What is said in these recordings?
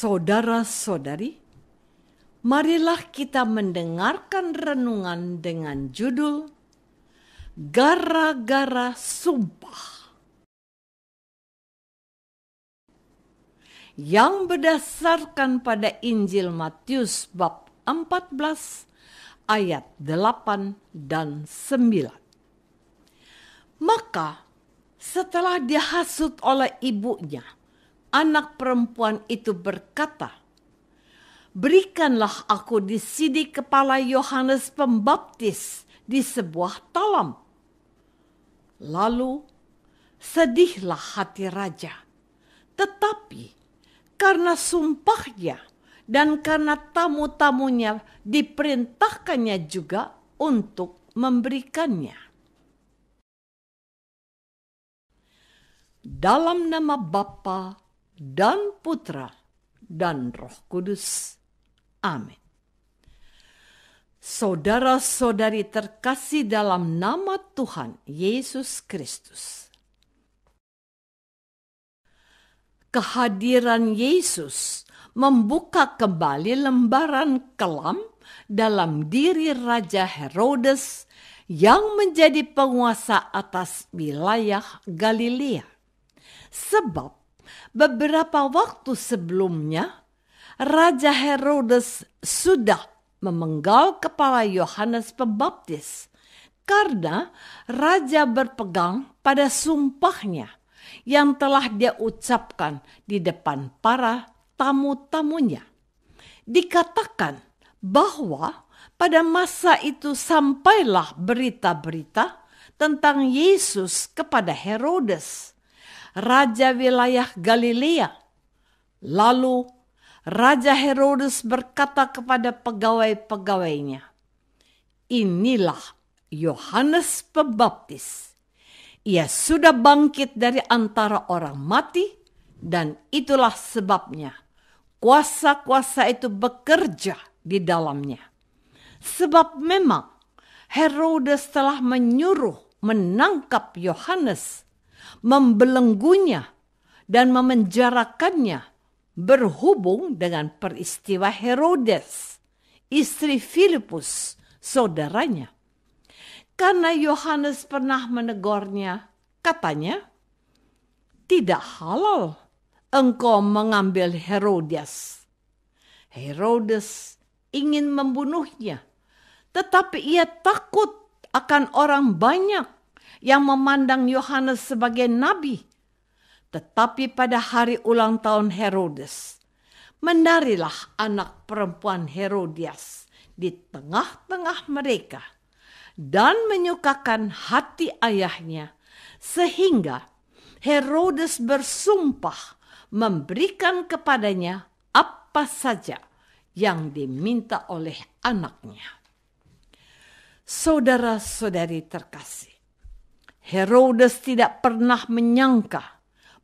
Saudara-saudari, marilah kita mendengarkan renungan dengan judul Gara-gara Sumpah. Yang berdasarkan pada Injil Matius bab 14 ayat 8 dan 9. Maka setelah dihasut oleh ibunya, anak perempuan itu berkata, Berikanlah aku di disidik kepala Yohanes Pembaptis di sebuah talam. Lalu sedihlah hati raja. Tetapi karena sumpahnya dan karena tamu-tamunya diperintahkannya juga untuk memberikannya. dalam nama Bapa dan Putra dan Roh Kudus. Amin. Saudara-saudari terkasih dalam nama Tuhan Yesus Kristus. Kehadiran Yesus membuka kembali lembaran kelam dalam diri Raja Herodes yang menjadi penguasa atas wilayah Galilea. Sebab beberapa waktu sebelumnya Raja Herodes sudah memenggal kepala Yohanes Pembaptis karena raja berpegang pada sumpahnya yang telah dia ucapkan di depan para tamu-tamunya. Dikatakan bahwa pada masa itu sampailah berita-berita tentang Yesus kepada Herodes raja wilayah Galilea. Lalu Raja Herodes berkata kepada pegawai-pegawainya, "Inilah Yohanes Pembaptis. Ia sudah bangkit dari antara orang mati, dan itulah sebabnya kuasa-kuasa itu bekerja di dalamnya. Sebab memang Herodes telah menyuruh menangkap Yohanes, membelenggunya dan memenjarakannya berhubung dengan peristiwa Herodes, istri Filipus, saudaranya. Karena Yohanes pernah menegurnya, katanya, "Tidak halal engkau mengambil Herodes." Herodes ingin membunuhnya, tetapi ia takut akan orang banyak yang memandang Yohanes sebagai nabi. Tetapi pada hari ulang tahun Herodes, menarilah anak perempuan Herodias di tengah-tengah mereka dan menyukakan hati ayahnya sehingga Herodes bersumpah memberikan kepadanya apa saja yang diminta oleh anaknya. Saudara-saudari terkasih, Herodes tidak pernah menyangka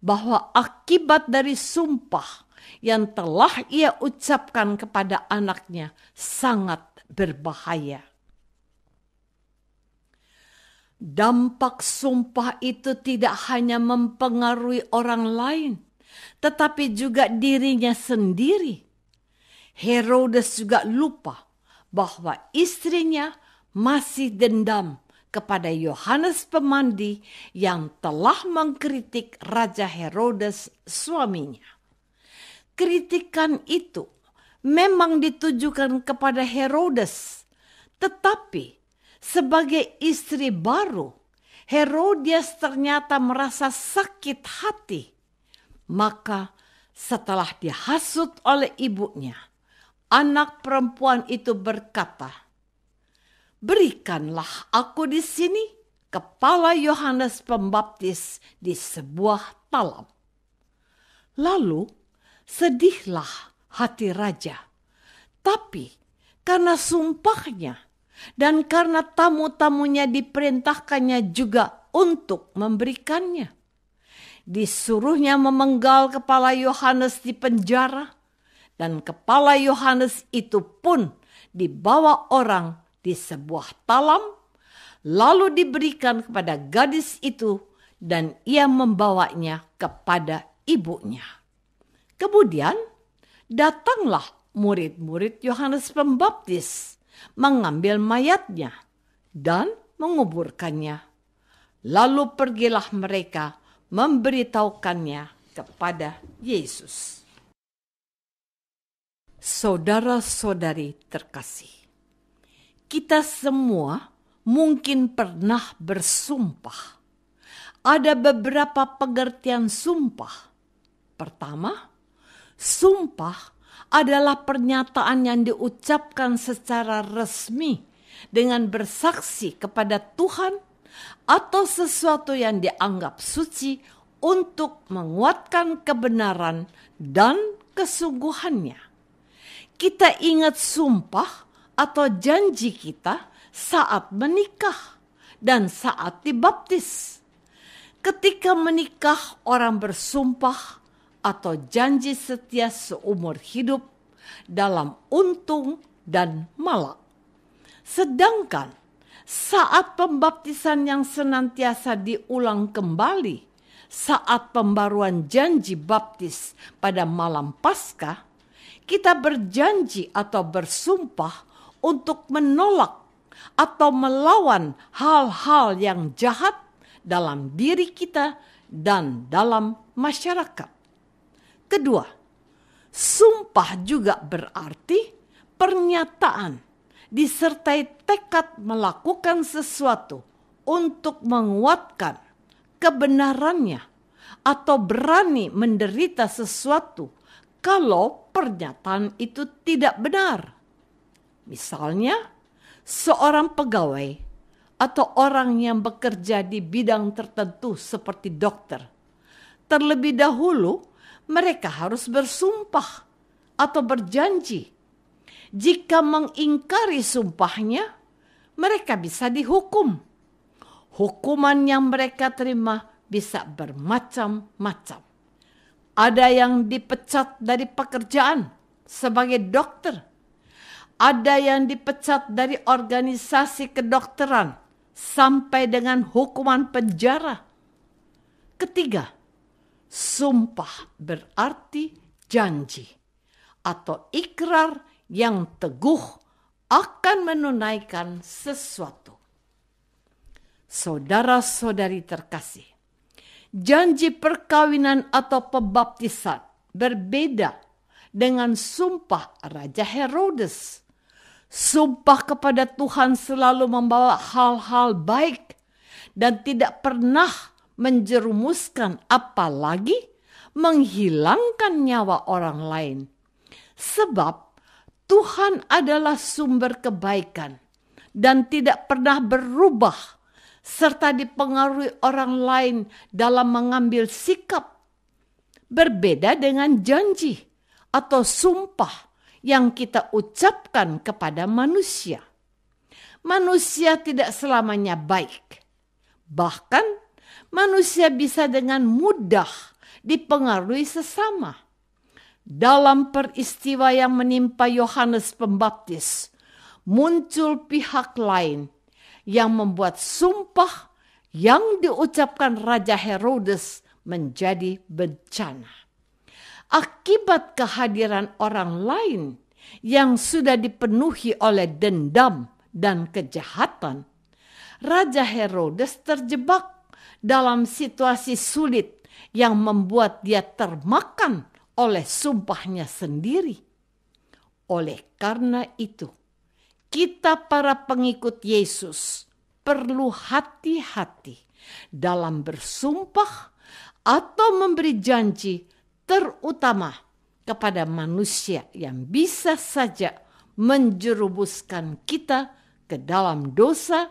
bahwa akibat dari sumpah yang telah ia ucapkan kepada anaknya sangat berbahaya. Dampak sumpah itu tidak hanya mempengaruhi orang lain, tetapi juga dirinya sendiri. Herodes juga lupa bahwa istrinya masih dendam kepada Yohanes Pemandi yang telah mengkritik Raja Herodes suaminya. Kritikan itu memang ditujukan kepada Herodes, tetapi sebagai istri baru, Herodias ternyata merasa sakit hati. Maka setelah dihasut oleh ibunya, anak perempuan itu berkata, berikanlah aku di sini kepala Yohanes Pembaptis di sebuah talam. Lalu sedihlah hati raja, tapi karena sumpahnya dan karena tamu-tamunya diperintahkannya juga untuk memberikannya. Disuruhnya memenggal kepala Yohanes di penjara, dan kepala Yohanes itu pun dibawa orang di sebuah talam, lalu diberikan kepada gadis itu, dan ia membawanya kepada ibunya. Kemudian datanglah murid-murid Yohanes Pembaptis mengambil mayatnya dan menguburkannya. Lalu pergilah mereka memberitahukannya kepada Yesus. Saudara-saudari terkasih, kita semua mungkin pernah bersumpah. Ada beberapa pengertian sumpah. Pertama, sumpah adalah pernyataan yang diucapkan secara resmi dengan bersaksi kepada Tuhan atau sesuatu yang dianggap suci untuk menguatkan kebenaran dan kesungguhannya. Kita ingat sumpah atau janji kita saat menikah dan saat dibaptis. Ketika menikah, orang bersumpah atau janji setia seumur hidup dalam untung dan malak. Sedangkan saat pembaptisan yang senantiasa diulang kembali, saat pembaruan janji baptis pada malam Paskah, kita berjanji atau bersumpah untuk menolak atau melawan hal-hal yang jahat dalam diri kita dan dalam masyarakat. Kedua, sumpah juga berarti pernyataan disertai tekad melakukan sesuatu untuk menguatkan kebenarannya atau berani menderita sesuatu kalau pernyataan itu tidak benar Misalnya, seorang pegawai atau orang yang bekerja di bidang tertentu seperti dokter. Terlebih dahulu, mereka harus bersumpah atau berjanji. Jika mengingkari sumpahnya, mereka bisa dihukum. Hukuman yang mereka terima bisa bermacam-macam. Ada yang dipecat dari pekerjaan sebagai dokter ada yang dipecat dari organisasi kedokteran sampai dengan hukuman penjara. Ketiga, sumpah berarti janji atau ikrar yang teguh akan menunaikan sesuatu. Saudara-saudari terkasih, janji perkawinan atau pebaptisan berbeda dengan sumpah Raja Herodes Sumpah kepada Tuhan selalu membawa hal-hal baik dan tidak pernah menjerumuskan apalagi menghilangkan nyawa orang lain. Sebab Tuhan adalah sumber kebaikan dan tidak pernah berubah serta dipengaruhi orang lain dalam mengambil sikap berbeda dengan janji atau sumpah yang kita ucapkan kepada manusia. Manusia tidak selamanya baik, bahkan manusia bisa dengan mudah dipengaruhi sesama. Dalam peristiwa yang menimpa Yohanes Pembaptis, muncul pihak lain yang membuat sumpah yang diucapkan Raja Herodes menjadi bencana. Akibat kehadiran orang lain yang sudah dipenuhi oleh dendam dan kejahatan, Raja Herodes terjebak dalam situasi sulit yang membuat dia termakan oleh sumpahnya sendiri. Oleh karena itu, kita para pengikut Yesus perlu hati-hati dalam bersumpah atau memberi janji, terutama kepada manusia yang bisa saja menjerubuskan kita ke dalam dosa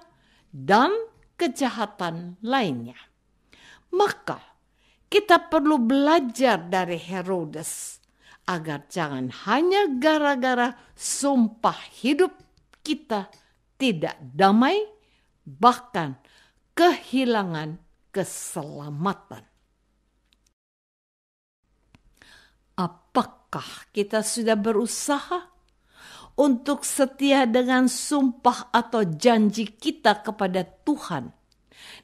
dan kejahatan lainnya. Maka kita perlu belajar dari Herodes agar jangan hanya gara-gara sumpah hidup kita tidak damai bahkan kehilangan keselamatan. Apakah kita sudah berusaha untuk setia dengan sumpah atau janji kita kepada Tuhan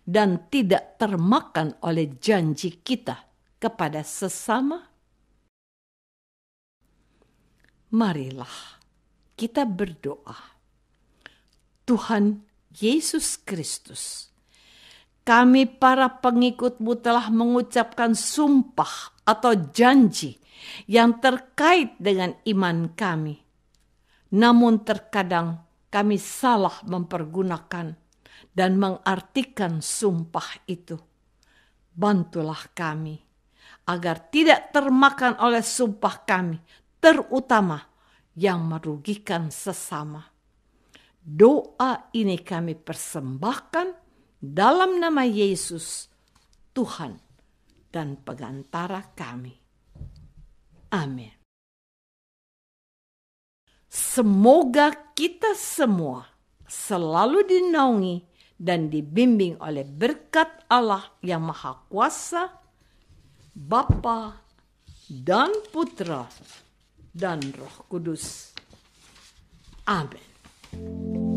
dan tidak termakan oleh janji kita kepada sesama? Marilah kita berdoa. Tuhan Yesus Kristus, kami para pengikutmu telah mengucapkan sumpah atau janji yang terkait dengan iman kami. Namun terkadang kami salah mempergunakan dan mengartikan sumpah itu. Bantulah kami agar tidak termakan oleh sumpah kami, terutama yang merugikan sesama. Doa ini kami persembahkan dalam nama Yesus, Tuhan dan pengantara kami. Amin. Semoga kita semua selalu dinaungi dan dibimbing oleh berkat Allah yang Maha Kuasa, Bapa dan Putra dan Roh Kudus. Amin.